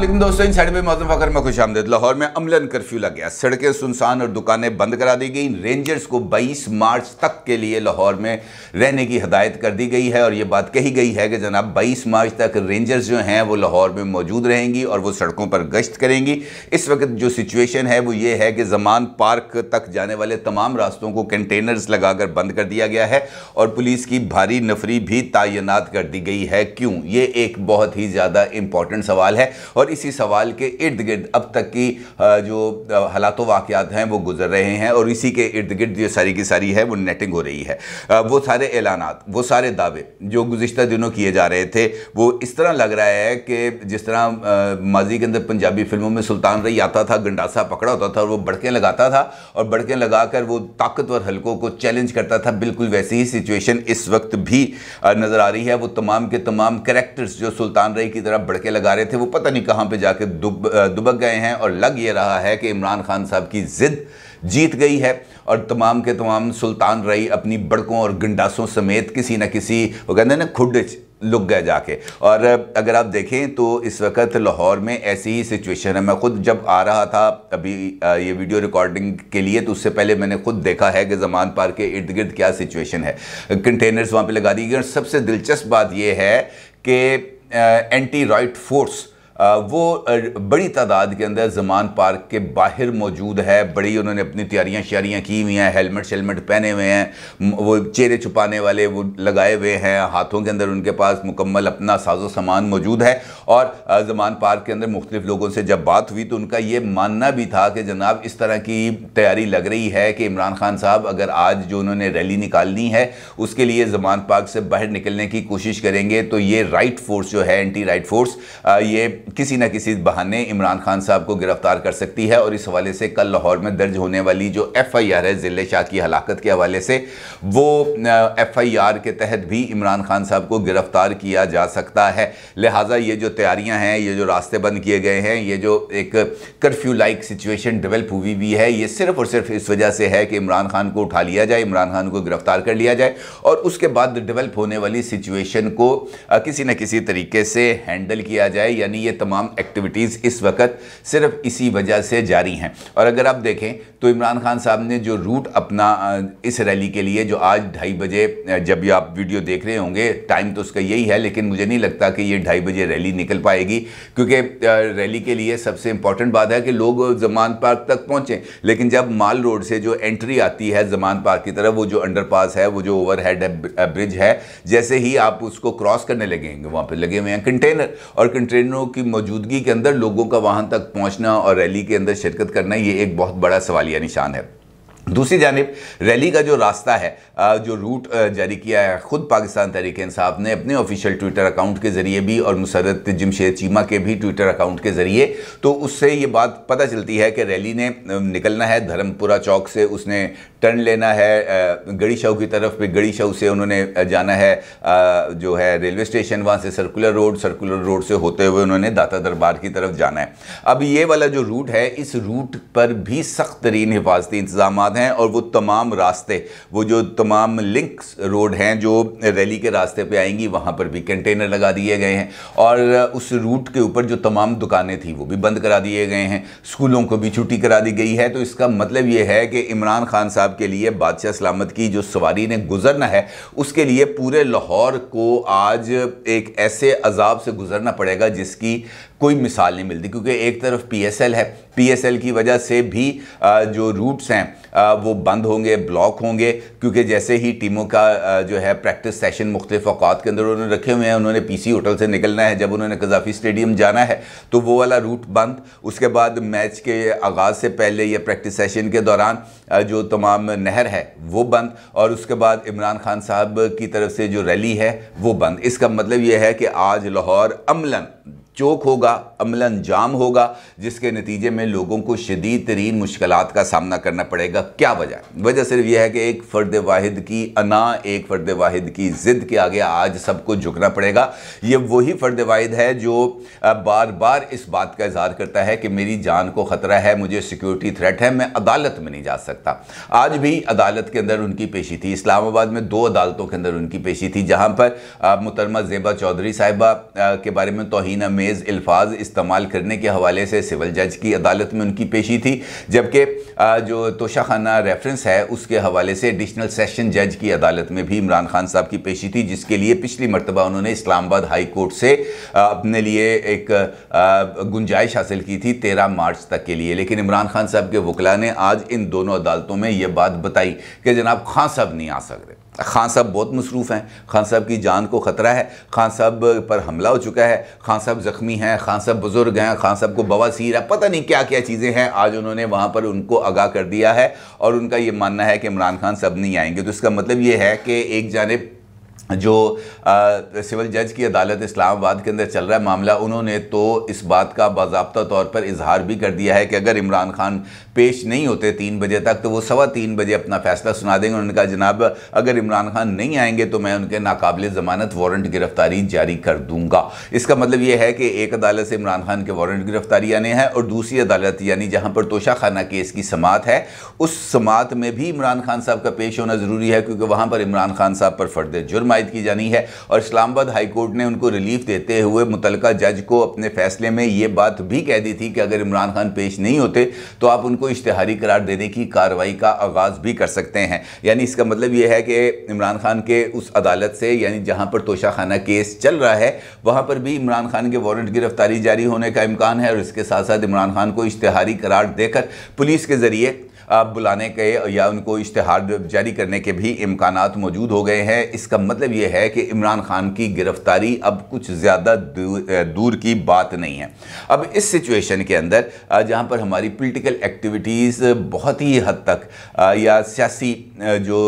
लेकिन दोस्तों इन साइड में मौजूद फ़खर में खुश आमदेद लाहौर में अमलन कर्फ्यू लग गया सड़कें सुनसान और दुकानें बंद करा दी गई रेंजर्स को 22 मार्च तक के लिए लाहौर में रहने की हदायत कर दी गई है और ये बात कही गई है कि जनाब 22 मार्च तक रेंजर्स जो हैं वो लाहौर में मौजूद रहेंगी और वो सड़कों पर गश्त करेंगी इस वक्त जो सिचुएशन है वो ये है कि जमान पार्क तक जाने वाले तमाम रास्तों को कंटेनर्स लगाकर बंद कर दिया गया है और पुलिस की भारी नफरी भी तैनात कर दी गई है क्यों ये एक बहुत ही ज़्यादा इम्पॉर्टेंट सवाल है और इसी सवाल के इर्द गिर्द अब तक की जो हालात वाकियात हैं वो गुजर रहे हैं और इसी के इर्द गिर्द जो सारी की सारी है वो नेटिंग हो रही है वो सारे ऐलान वो सारे दावे जो गुज्त दिनों किए जा रहे थे वो इस तरह लग रहा है कि जिस तरह माजी के अंदर पंजाबी फिल्मों में सुल्तान रही आता था गंडासा पकड़ा होता था और वो बड़के लगाता था और बड़कें लगाकर वो ताकतवर हलकों को चैलेंज करता था बिल्कुल वैसी ही सिचुएशन इस वक्त भी नज़र आ रही है वो तमाम के तमाम करेक्टर्स जो सुल्तान रही की तरह बड़के लगा रहे थे वो पता नहीं कहाँ पे जाकर दुब दुबक गए हैं और लग ये रहा है कि इमरान खान साहब की ज़िद जीत गई है और तमाम के तमाम सुल्तान रई अपनी बड़कों और गंडासों समेत किसी न किसी वो कहते हैं ना खुड लुक गए जाके और अगर आप देखें तो इस वक्त लाहौर में ऐसी ही सिचुएशन है मैं खुद जब आ रहा था अभी ये वीडियो रिकॉर्डिंग के लिए तो उससे पहले मैंने खुद देखा है कि जमान पार के इर्द गिर्द क्या सिचुएशन है कंटेनर्स वहाँ पे लगा दी गई और सबसे दिलचस्प बात यह है कि एंटी राइट फोर्स वो बड़ी तादाद के अंदर जमान पार्क के बाहर मौजूद है बड़ी उन्होंने अपनी तैयारियां शारियाँ की हुई हैं हेलमेट शेलमेट पहने हुए हैं वो चेहरे छुपाने वाले वो लगाए हुए हैं हाथों के अंदर उनके पास मुकम्मल अपना साजो सामान मौजूद है और जमान पार्क के अंदर मुख्तलिफ लोगों से जब बात हुई तो उनका ये मानना भी था कि जनाब इस तरह की तैयारी लग रही है कि इमरान खान साहब अगर आज जो उन्होंने रैली निकालनी है उसके लिए जमान पार्क से बाहर निकलने की कोशिश करेंगे तो ये राइट फोर्स जो है एंटी राइट फोर्स ये किसी न किसी बहाने इमरान खान साहब को गिरफ्तार कर सकती है और इस हवाले से कल लाहौर में दर्ज होने वाली जो एफ़ आई आर है ज़िले शाह की हलाकत के हवाले से वो एफ़ आई आर के तहत भी इमरान खान साहब को गिरफ़्तार किया जा सकता है लिहाजा ये जो तैयारियाँ हैं ये जो रास्ते बंद किए गए हैं ये जो एक कर्फ्यू लाइक सिचुएशन डेवलप हुई हुई है ये सिर्फ और सिर्फ इस वजह से है कि इमरान खान को उठा लिया जाए इमरान खान को गिरफ़्तार कर लिया जाए और उसके बाद डेवलप होने वाली सिचुएशन को किसी न किसी तरीके से हैंडल किया जाए यानी ये तमाम एक्टिविटीज़ इस वक्त सिर्फ इसी वजह से जारी हैं और अगर आप देखें तो इमरान खान साहब ने जो रूट अपना इस रैली के लिए जो आज ढाई बजे जब भी आप वीडियो देख रहे होंगे टाइम तो उसका यही है लेकिन मुझे नहीं लगता कि ये ढाई बजे रैली निकल पाएगी क्योंकि रैली के लिए सबसे इम्पॉर्टेंट बात है कि लोग जमान पार्क तक पहुँचें लेकिन जब माल रोड से जो एंट्री आती है जमान पार्क की तरफ वो जो अंडरपास है वो जो ओवरहेड ब्रिज है जैसे ही आप उसको क्रॉस करने लगेंगे वहाँ पर लगे हुए हैं कंटेनर और कंटेनरों की मौजूदगी के अंदर लोगों का वहाँ तक पहुँचना और रैली के अंदर शिरकत करना ये एक बहुत बड़ा सवालिया निशान है दूसरी जानब रैली का जो रास्ता है जो रूट जारी किया है ख़ुद पाकिस्तान तहरीक इंसाफ ने अपने ऑफिशियल ट्विटर अकाउंट के ज़रिए भी और मुसरत जमशेद चीमा के भी ट्विटर अकाउंट के ज़रिए तो उससे ये बात पता चलती है कि रैली ने निकलना है धर्मपुरा चौक से उसने टर्न लेना है गड़ी शाह की तरफ पे गड़ी शाह से उन्होंने जाना है जो है रेलवे स्टेशन वहाँ से सर्कुलर रोड सर्कुलर रोड से होते हुए उन्होंने दाता दरबार की तरफ जाना है अब ये वाला जो रूट है इस रूट पर भी सख्त तरीन हिफाजती इंतजाम इस्लामाबाद हैं और वो तमाम रास्ते वो जो तमाम लिंक्स रोड हैं जो रैली के रास्ते पे आएंगी वहाँ पर भी कंटेनर लगा दिए गए हैं और उस रूट के ऊपर जो तमाम दुकानें थी वो भी बंद करा दिए गए हैं स्कूलों को भी छुट्टी करा दी गई है तो इसका मतलब ये है कि इमरान खान साहब के लिए बादशाह सलामत की जो सवारी ने गुजरना है उसके लिए पूरे लाहौर को आज एक ऐसे अजाब से गुजरना पड़ेगा जिसकी कोई मिसाल नहीं मिलती क्योंकि एक तरफ पीएसएल है पीएसएल की वजह से भी जो रूट्स हैं वो बंद होंगे ब्लॉक होंगे क्योंकि जैसे ही टीमों का जो है प्रैक्टिस सेशन मुख्तफ अवकात के अंदर उन्होंने रखे हुए हैं उन्होंने पीसी होटल से निकलना है जब उन्होंने कजाफी स्टेडियम जाना है तो वो वाला रूट बंद उसके बाद मैच के आगाज़ से पहले या प्रैक्टिस सेशन के दौरान जो तमाम नहर है वो बंद और उसके बाद इमरान खान साहब की तरफ से जो रैली है वो बंद इसका मतलब ये है कि आज लाहौर अमलन चोक होगा अमल जाम होगा जिसके नतीजे में लोगों को शदीद तरीन मुश्किल का सामना करना पड़ेगा क्या वजह वजह सिर्फ यह है कि एक फ़र्द वाहिद की अना एक फ़र्द वाहिद की ज़िद के आगे आज सबको झुकना पड़ेगा ये वही फ़र्द वाहिद है जो बार बार इस बात का इजहार करता है कि मेरी जान को ख़तरा है मुझे सिक्योरिटी थ्रेट है मैं अदालत में नहीं जा सकता आज भी अदालत के अंदर उनकी पेशी थी इस्लामाबाद में दो अदालतों के अंदर उनकी पेशी थी जहाँ पर मुतरमा जेबा चौधरी साहिबा के बारे में तोहना में अमेज अल्फाज इस्तेमाल करने के हवाले से सिविल जज की अदालत में उनकी पेशी थी जबकि जो तोशाखाना रेफरेंस है उसके हवाले से एडिशनल सेशन जज की अदालत में भी इमरान खान साहब की पेशी थी जिसके लिए पिछली मरतबा उन्होंने इस्लामाबाद हाई कोर्ट से अपने लिए एक गुंजाइश हासिल की थी तेरह मार्च तक के लिए लेकिन इमरान खान साहब के वकला ने आज इन दोनों अदालतों में यह बात बताई कि जनाब खान साहब नहीं आ सकते खान साहब बहुत मसरूफ़ हैं खान साहब की जान को ख़तरा है खान साहब पर हमला हो चुका है खान साहब ज़ख्मी हैं खान साहब बुज़ुर्ग हैं खान साहब को बवासीर है पता नहीं क्या क्या चीज़ें हैं आज उन्होंने वहाँ पर उनको आगाह कर दिया है और उनका ये मानना है कि इमरान खान सब नहीं आएंगे तो इसका मतलब ये है कि एक जानब जो सिविल जज की अदालत इस्लामाबाद के अंदर चल रहा है मामला उन्होंने तो इस बात का बाबा तौर पर इजहार भी कर दिया है कि अगर इमरान खान पेश नहीं होते तीन बजे तक तो वो सवा तीन बजे अपना फैसला सुना देंगे उन्होंने कहा जनाब अगर इमरान खान नहीं आएंगे तो मैं उनके नाकबले ज़मानत वारंट गिरफ्तारी जारी कर दूंगा इसका मतलब यह है कि एक अदालत से इमरान खान के वारंट गिरफ्तारी आने हैं और दूसरी अदालत यानी जहाँ पर तोशाखाना केस की समात है उस समात में भी इमरान खान साहब का पेश होना ज़रूरी है क्योंकि वहाँ पर इमरान खान साहब पर फर्द जुर्म हिमायत की जानी है और इस्लामाबाद हाईकोर्ट ने उनको रिलीफ देते हुए मुतल जज को अपने फैसले में ये बात भी कह दी थी कि अगर इमरान खान पेश नहीं होते तो आप उनको इश्तहारी करार देने की कार्रवाई का आगाज़ भी कर सकते हैं यानी इसका मतलब यह है कि इमरान खान के उस अदालत से यानी जहाँ पर तोशाखाना केस चल रहा है वहाँ पर भी इमरान खान के वारंट गिरफ्तारी जारी होने का इम्कान है और इसके साथ साथ इमरान खान को इश्तहारी करार देकर पुलिस के ज़रिए बुलाने के या उनको इश्तहार जारी करने के भी इम्कान मौजूद हो गए हैं इसका मतलब ये है कि इमरान खान की गिरफ्तारी अब कुछ ज़्यादा दूर की बात नहीं है अब इस सिचुएशन के अंदर जहाँ पर हमारी पोलिटिकल एक्टिविटीज़ बहुत ही हद तक या सियासी जो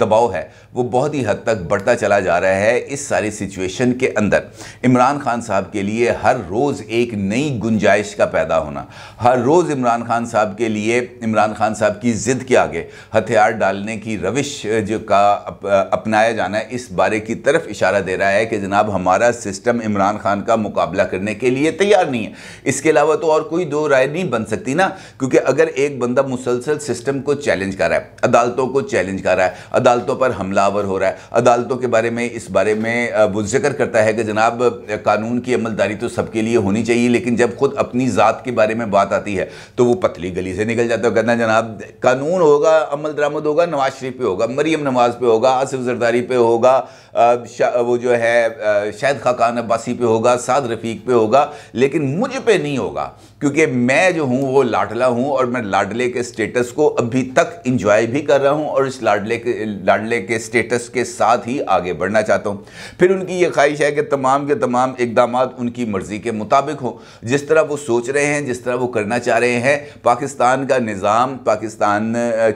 दबाव है वो बहुत ही हद तक बढ़ता चला जा रहा है इस सारी सिचुएशन के अंदर इमरान खान साहब के लिए हर रोज़ एक नई गुंजाइश का पैदा होना हर रोज़ इमरान खान साहब के लिए इमरान खान साहब की ज़िद के आगे हथियार डालने की रविश जो का अप, अपनाया जाना है इस बारे की तरफ इशारा दे रहा है कि जनाब हमारा सिस्टम इमरान खान का मुकाबला करने के लिए तैयार नहीं है इसके अलावा तो और कोई दो राय नहीं बन सकती ना क्योंकि अगर एक बंदा मुसलसल सिस्टम को चैलेंज कर रहा है अदालतों को चैलेंज कर रहा है अदालतों पर हमला तनावर हो रहा है अदालतों के बारे में इस बारे में वो जिक्र करता है कि जनाब कानून की अमलदारी तो सबके लिए होनी चाहिए लेकिन जब खुद अपनी ज़ात के बारे में बात आती है तो वो पतली गली से निकल जाता है कहना जनाब कानून होगा अमल दरामद होगा नवाज शरीफ पे होगा मरीम नवाज पे होगा आसिफ जरदारी पे होगा वो जो है शायद खाकान अब्बासी पे होगा साद रफ़ीक पे होगा लेकिन मुझ पे नहीं होगा क्योंकि मैं जो हूँ वो लाडला हूँ और मैं लाडले के स्टेटस को अभी तक इंजॉय भी कर रहा हूँ और इस लाडले के लाडले के स्टेटस के साथ ही आगे बढ़ना चाहता हूँ फिर उनकी ये ख्वाहिश है कि तमाम के तमाम इकदाम उनकी मर्ज़ी के मुताबिक हों जिस तरह वो सोच रहे हैं जिस तरह वो करना चाह रहे हैं पाकिस्तान का निज़ाम पाकिस्तान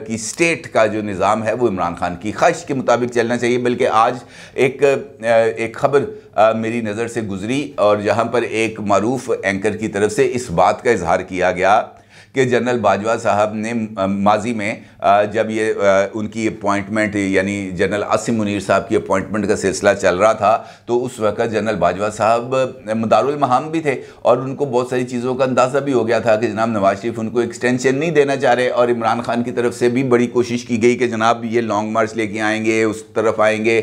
की स्टेट का जो निज़ाम है वो इमरान खान की ख्वाहिश के मुताबिक चलना चाहिए बल्कि आज एक एक खबर मेरी नज़र से गुजरी और जहाँ पर एक मरूफ एंकर की तरफ से इस बात का इजहार किया गया कि जनरल बाजवा साहब ने माजी में जब ये उनकी अपॉइंटमेंट यानी जनरल आसिम मुनीर साहब की अपॉइंटमेंट का सिलसिला चल रहा था तो उस वक्त जनरल बाजवा साहब मदारहाम भी थे और उनको बहुत सारी चीज़ों का अंदाज़ा भी हो गया था कि जनाब नवाज शरीफ उनको एक्सटेंशन नहीं देना चाह रहे और इमरान खान की तरफ से भी बड़ी कोशिश की गई कि जनाब ये लॉन्ग मार्च लेके आएंगे उस तरफ आएंगे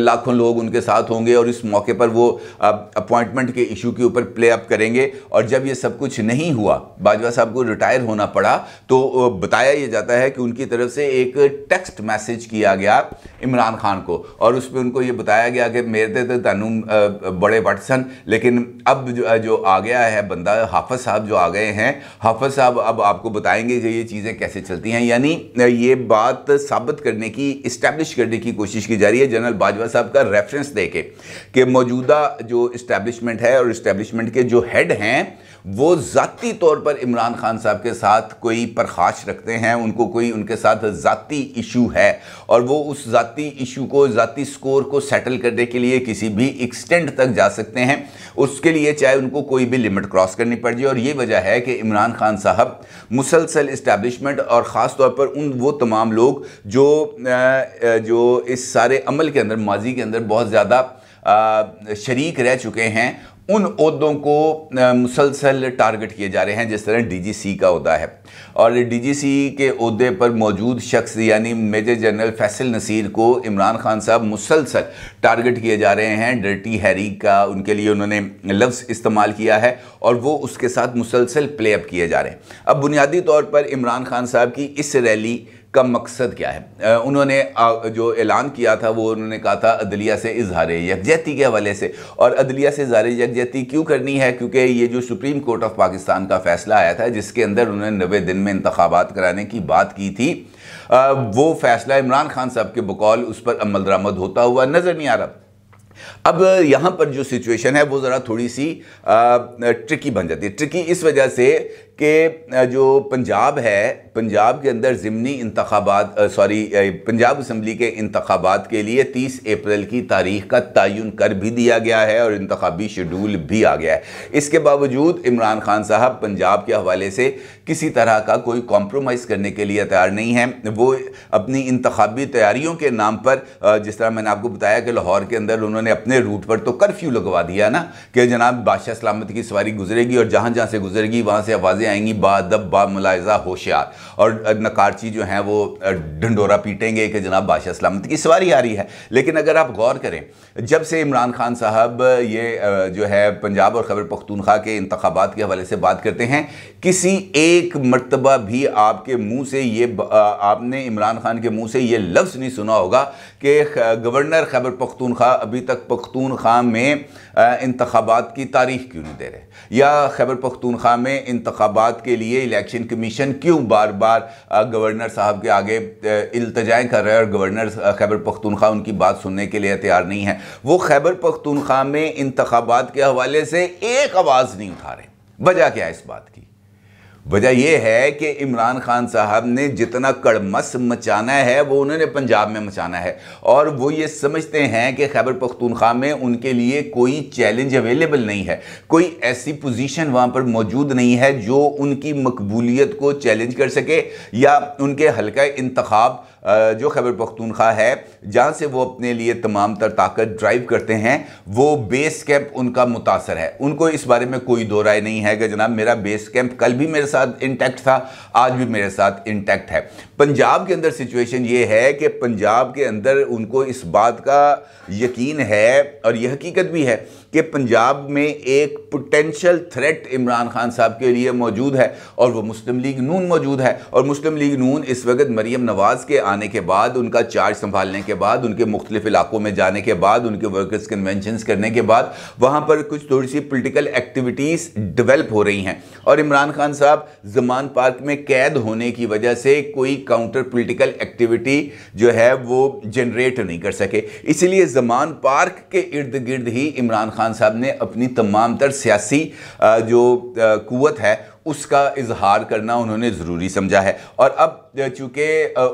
लाखों लोग उनके साथ होंगे और इस मौके पर वो अपॉइंटमेंट के इशू के ऊपर प्ले अप करेंगे और जब ये सब कुछ नहीं हुआ बाजवा साहब को रिटायर होना पड़ा तो बताया यह जाता है कि उनकी तरफ से एक टेक्स्ट मैसेज किया गया इमरान खान को और उस पर उनको ये बताया गया कि मेरे तो तानू बड़े बट सन लेकिन अब जो, जो आ गया है बंदा हाफज साहब जो आ गए हैं हाफज साहब अब आपको बताएंगे कि ये चीज़ें कैसे चलती हैं यानी ये बात साबित करने की इस्टेब्लिश करने की कोशिश की जा रही है जनरल बाजवा साहब का रेफरेंस दे के मौजूदा जो इस्टेब्लिशमेंट है और इस्टेब्लिशमेंट के जो हेड हैं वो ज़ाती तौर पर इमरान खान साहब के साथ कोई परखाश रखते हैं उनको कोई उनके साथ ज़ाती इशू है और वो उस ज़ाती इशू को ज़ाती स्कोर को सेटल करने के लिए किसी भी एक्सटेंट तक जा सकते हैं उसके लिए चाहे उनको कोई भी लिमिट क्रॉस करनी पड़ जाए और ये वजह है कि इमरान खान साहब मुसलसल इस्टेबलिशमेंट और ख़ास तौर पर उन वो तमाम लोग जो जो इस सारे अमल के अंदर माजी के अंदर बहुत ज़्यादा शरीक रह चुके हैं उन उनदों को मुसलसल टारगेट किए जा रहे हैं जिस तरह डीजीसी का होता है और डीजीसी के अहदे पर मौजूद शख्स यानी मेजर जनरल फैसल नसीर को इमरान खान साहब मुसलसल टारगेट किए जा रहे हैं डर्टी हैरी का उनके लिए उन्होंने लफ्ज़ इस्तेमाल किया है और वो उसके साथ मुसलसल प्ले अप किए जा रहे हैं अब बुनियादी तौर पर इमरान खान साहब की इस रैली का मकसद क्या है उन्होंने जो ऐलान किया था वो उन्होंने कहा था अदलिया से इजहार यकजहती के हवाले से और अदलिया से इजहार यकजहती क्यों करनी है क्योंकि ये जो सुप्रीम कोर्ट ऑफ पाकिस्तान का फैसला आया था जिसके अंदर उन्होंने नबे दिन में इंतबात कराने की बात की थी वो फैसला इमरान खान साहब के बकौल उस पर अमल दरामद होता हुआ नज़र नहीं आ रहा अब यहाँ पर जो सिचुएशन है वो ज़रा थोड़ी सी आ, ट्रिकी बन जाती है ट्रिकी इस वजह से कि जो पंजाब है पंजाब के अंदर ज़मनी इंतबात सॉरी पंजाब असम्बली के इंतबात के लिए तीस अप्रैल की तारीख का तयन कर भी दिया गया है और इंतबी शेड्यूल भी आ गया है इसके बावजूद इमरान खान साहब पंजाब के हवाले से किसी तरह का कोई कॉम्प्रोमाइज़ करने के लिए तैयार नहीं है वो अपनी इंतबी तैयारियों के नाम पर जिस तरह मैंने आपको बताया कि लाहौर के अंदर उन्होंने अपने रूट पर तो कर्फ्यू लगवा दिया ना कि जनाब बादशाह सलामत की सवारी गुजरेगी और जहाँ जहाँ से गुजरेगी वहाँ से आवाज़ें आएंगी बादब बा मुलायजा होशियार और नकारची जो हैं वो ढंडोरा पीटेंगे कि जनाब बादशाह सलामत की सवारी आ रही है लेकिन अगर आप गौर करें जब से इमरान खान साहब ये जो है पंजाब और खबर पख्तूनख्वा के इंतबात के हवाले से बात करते हैं किसी एक मरतबा भी आपके मुँह से ये आपने इमरान खान के मुँह से ये लफ्ज़ नहीं सुना होगा कि गवर्नर खैबर पख्तूनख्वा अभी तक पख्तूनख्वा में इंतबात की तारीख क्यों नहीं दे रहे या खैबर पख्तूनख्वा में इंतबात के लिए इलेक्शन कमीशन क्यों बार बार गवर्नर साहब के आगे इल्तजाएँ कर रहे हैं और गवर्नर खैबर पख्तूनख्वा उनकी बात सुनने के लिए तैयार नहीं है वो खैबर पख्तूनख्वा में इंतबात के हवाले से एक आवाज़ नहीं उठा रहे वजह क्या है इस बात की वजह यह है कि इमरान खान साहब ने जितना कड़मस मचाना है वो उन्होंने पंजाब में मचाना है और वो ये समझते हैं कि खैबर पख्तूनख्वा में उनके लिए कोई चैलेंज अवेलेबल नहीं है कोई ऐसी पोजीशन वहाँ पर मौजूद नहीं है जो उनकी मकबूलियत को चैलेंज कर सके या उनके हल्का इंतखब जो खैबर पख्तूनख्वा है जहाँ से वो अपने लिए तमाम तर ताकत ड्राइव करते हैं वो बेस कैंप उनका मुतासर है उनको इस बारे में कोई दो राय नहीं है कि जनाब मेरा बेस कैंप कल भी मेरे साथ इंटैक्ट था आज भी मेरे साथ इंटैक्ट है पंजाब के अंदर सिचुएशन ये है कि पंजाब के अंदर उनको इस बात का यकीन है और यह हकीकत भी है कि पंजाब में एक पोटेंशियल थ्रेट इमरान खान साहब के लिए मौजूद है और वो मुस्लिम लीग नून मौजूद है और मुस्लिम लीग नून इस वक्त मरीम नवाज़ के आने के बाद उनका चार्ज संभालने के बाद उनके मुख्तलिफ इलाकों में जाने के बाद उनके वर्कर्स कन्वेंशनस करने के बाद वहाँ पर कुछ थोड़ी सी पोलिटिकल एक्टिविटीज़ डिवेल्प हो रही हैं और इमरान खान साहब जमान पार्क में कैद होने की वजह से कोई काउंटर पॉलिटिकल एक्टिविटी जो है वो जनरेट नहीं कर सके इसलिए जमान पार्क के इर्द गिर्द ही इमरान खान साहब ने अपनी तमाम तर सियासी जो कुत है उसका इजहार करना उन्होंने ज़रूरी समझा है और अब चूँकि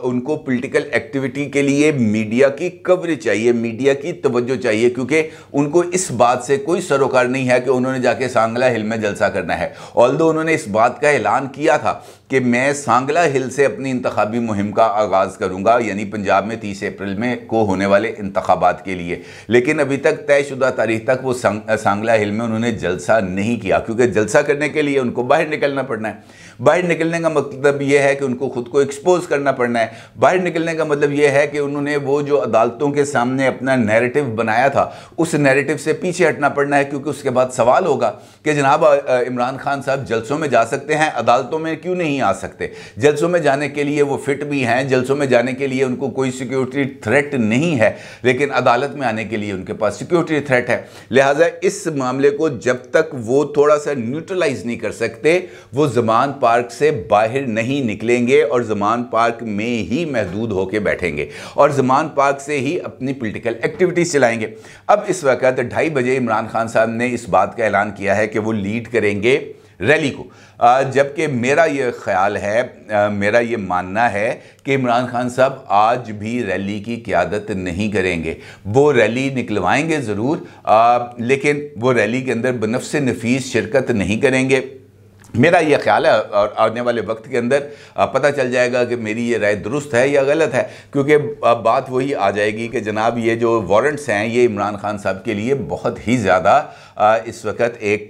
उनको पॉलिटिकल एक्टिविटी के लिए मीडिया की कवरेज चाहिए मीडिया की तवज्जो चाहिए क्योंकि उनको इस बात से कोई सरोकार नहीं है कि उन्होंने जाके सांगला हिल में जलसा करना है ऑल उन्होंने इस बात का ऐलान किया था कि मैं सांगला हिल से अपनी इंतबी मुहिम का आगाज़ करूँगा यानी पंजाब में तीस अप्रैल में को होने वाले इंतबात के लिए लेकिन अभी तक तयशुदा तारीख तक वो सांगला हिल में उन्होंने जलसा नहीं किया क्योंकि जलसा करने के लिए उनको बाहर निकलना पड़ना है बाहर निकलने का मतलब यह है कि उनको खुद को एक्सपोज करना पड़ना है बाहर निकलने का मतलब यह है कि उन्होंने वो जो अदालतों के सामने अपना नैरेटिव बनाया था उस नैरेटिव से पीछे हटना पड़ना है क्योंकि उसके बाद सवाल होगा कि जनाब इमरान खान साहब जलसों में जा सकते हैं अदालतों में क्यों नहीं आ सकते जलसों में जाने के लिए वो फिट भी हैं जलसों में जाने के लिए उनको कोई सिक्योरिटी थ्रेट नहीं है लेकिन अदालत में आने के लिए उनके पास सिक्योरिटी थ्रेट है लिहाजा इस मामले को जब तक वो थोड़ा सा न्यूट्रलाइज नहीं कर सकते वो जमान पार्क से बाहर नहीं निकलेंगे और जमान पार्क में ही महदूद होकर बैठेंगे और जमान पार्क से ही अपनी पोलिटिकल एक्टिविटीज चलाएंगे अब इस वक्त ढाई बजे इमरान खान साहब ने इस बात का ऐलान किया है कि वो लीड करेंगे रैली को जबकि मेरा ये ख्याल है मेरा ये मानना है कि इमरान खान साहब आज भी रैली की क्यादत नहीं करेंगे वो रैली निकलवाएंगे ज़रूर लेकिन वो रैली के अंदर से नफीस शिरकत नहीं करेंगे मेरा ये ख्याल है और आने वाले वक्त के अंदर पता चल जाएगा कि मेरी ये राय दुरुस्त है या गलत है क्योंकि बात वही आ जाएगी कि जनाब ये जो वारंट्स हैं ये इमरान खान साहब के लिए बहुत ही ज़्यादा इस वक्त एक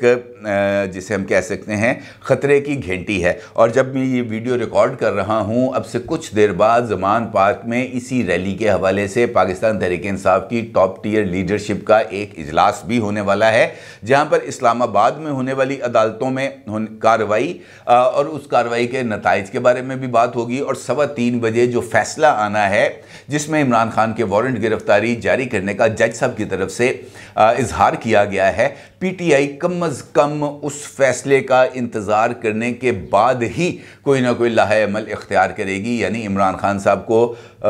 जिसे हम कह सकते हैं ख़तरे की घंटी है और जब मैं ये वीडियो रिकॉर्ड कर रहा हूँ अब से कुछ देर बाद जमान पार्क में इसी रैली के हवाले से पाकिस्तान तहरीक इंसाफ की टॉप टीयर लीडरशिप का एक इजलास भी होने वाला है जहाँ पर इस्लामाबाद में होने वाली अदालतों में कार्रवाई और उस कार्रवाई के नतज के बारे में भी बात होगी और सवा तीन बजे जो फैसला आना है जिसमें इमरान खान के वारंट गिरफ्तारी जारी करने का जज साहब की तरफ से इजहार किया गया है पीटीआई कम अज़ कम उस फैसले का इंतज़ार करने के बाद ही कोई ना कोई लाहेमल इख्तियार करेगी यानी इमरान खान साहब को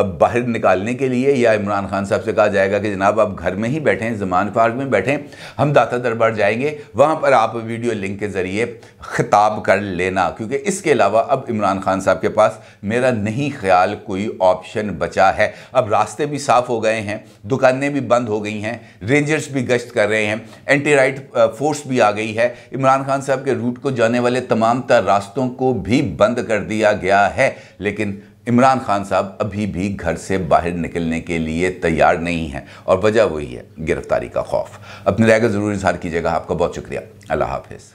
बाहर निकालने के लिए या इमरान खान साहब से कहा जाएगा कि जनाब आप घर में ही बैठें जमान पार्क में बैठें हम दाता दरबार जाएंगे वहाँ पर आप वीडियो लिंक के ज़रिए ख़िताब कर लेना क्योंकि इसके अलावा अब इमरान खान साहब के पास मेरा नहीं ख्याल कोई ऑप्शन बचा है अब रास्ते भी साफ़ हो गए हैं दुकानें भी बंद हो गई हैं रेंजर्स भी गश्त कर रहे हैं एंटी राइट फोर्स भी आ गई है इमरान खान साहब के रूट को जाने वाले तमाम तर रास्तों को भी बंद कर दिया गया है लेकिन इमरान खान साहब अभी भी घर से बाहर निकलने के लिए तैयार नहीं हैं और वजह वही है गिरफ्तारी का खौफ अपने रहकर ज़रूर इजहार कीजिएगा आपका बहुत शुक्रिया अल्लाह हाफिज़